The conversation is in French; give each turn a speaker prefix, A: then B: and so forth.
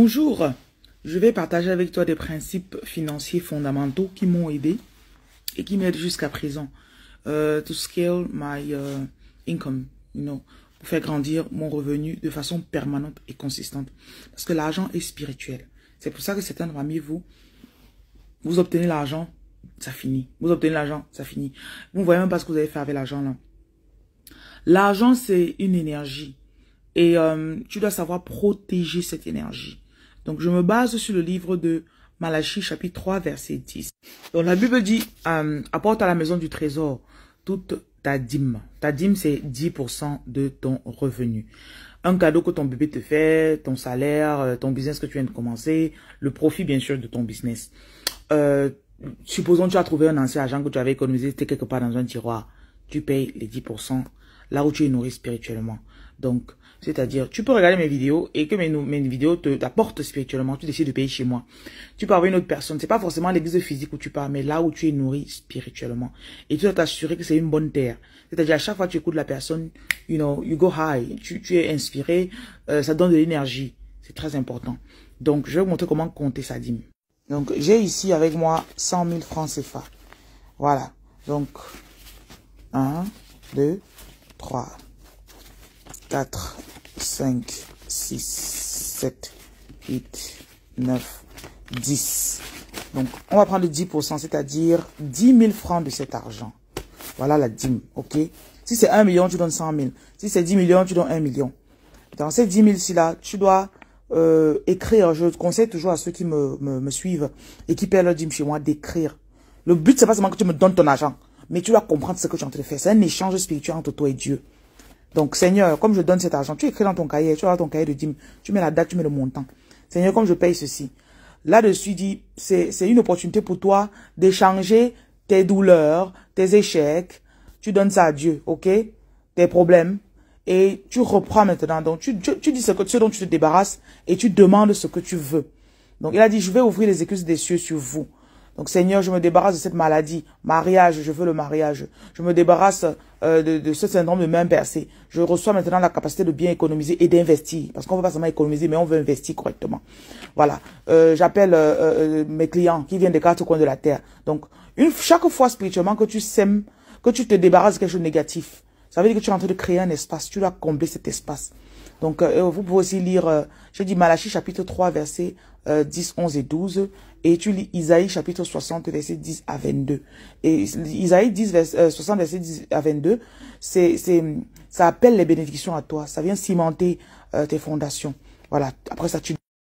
A: Bonjour, je vais partager avec toi des principes financiers fondamentaux qui m'ont aidé et qui m'aident jusqu'à présent. Euh, to scale my euh, income, you know, pour faire grandir mon revenu de façon permanente et consistante. Parce que l'argent est spirituel. C'est pour ça que certains amis, vous, vous obtenez l'argent, ça finit. Vous obtenez l'argent, ça finit. Vous ne voyez même pas ce que vous avez fait avec l'argent là. L'argent, c'est une énergie. Et euh, tu dois savoir protéger cette énergie. Donc, je me base sur le livre de Malachi, chapitre 3, verset 10. Donc, la Bible dit, euh, apporte à la maison du trésor toute ta dîme. Ta dîme, c'est 10% de ton revenu. Un cadeau que ton bébé te fait, ton salaire, euh, ton business que tu viens de commencer, le profit, bien sûr, de ton business. Euh, supposons que tu as trouvé un ancien agent que tu avais économisé, quelque part dans un tiroir. Tu payes les 10% là où tu es nourri spirituellement. Donc, c'est-à-dire, tu peux regarder mes vidéos et que mes, vidéos t'apportent spirituellement. Tu décides de payer chez moi. Tu peux avoir une autre personne. C'est pas forcément l'église physique où tu pars, mais là où tu es nourri spirituellement. Et tu dois t'assurer que c'est une bonne terre. C'est-à-dire, à chaque fois que tu écoutes la personne, you know, you go high. Tu, es inspiré. Euh, ça donne de l'énergie. C'est très important. Donc, je vais vous montrer comment compter sa dîme. Donc, j'ai ici avec moi 100 000 francs CFA. Voilà. Donc, un, deux. 3, 4, 5, 6, 7, 8, 9, 10. Donc, on va prendre 10%, c'est-à-dire 10 000 francs de cet argent. Voilà la dîme, ok Si c'est 1 million, tu donnes 100 000. Si c'est 10 millions, tu donnes 1 million. Dans ces 10 000-ci-là, tu dois euh, écrire. Je conseille toujours à ceux qui me, me, suivent et qui paient leur dîme chez moi d'écrire. Le but, c'est pas seulement que tu me donnes ton argent. Mais tu dois comprendre ce que tu es en train de faire. C'est un échange spirituel entre toi et Dieu. Donc, Seigneur, comme je donne cet argent, tu écris dans ton cahier, tu as ton cahier de dîme. tu mets la date, tu mets le montant. Seigneur, comme je paye ceci. Là-dessus, dit, c'est une opportunité pour toi d'échanger tes douleurs, tes échecs. Tu donnes ça à Dieu, ok Tes problèmes. Et tu reprends maintenant. Donc, tu, tu, dis ce, que, ce dont tu te débarrasses et tu demandes ce que tu veux. Donc, il a dit, je vais ouvrir les excuses des cieux sur vous. Donc Seigneur, je me débarrasse de cette maladie. Mariage, je veux le mariage. Je me débarrasse euh, de, ce syndrome de main percée. Je reçois maintenant la capacité de bien économiser et d'investir. Parce qu'on ne veut pas seulement économiser, mais on veut investir correctement. Voilà. Euh, j'appelle euh, mes clients qui viennent des quatre coins de la terre. Donc, chaque fois spirituellement que tu sèmes, que tu te débarrasses de quelque chose de négatif, ça veut dire que tu es en train de créer un espace. Tu dois combler cet espace. Donc, euh, vous pouvez aussi lire, euh, je dis Malachie chapitre 3, versets 10, euh, 11 et 12. Et tu lis Isaïe chapitre 60, versets 10 à 22. Et Isaïe 10, 60, versets 10 à 22, c'est, c'est, ça appelle les bénédictions à toi. Ça vient cimenter euh, tes fondations. Voilà, après ça, tu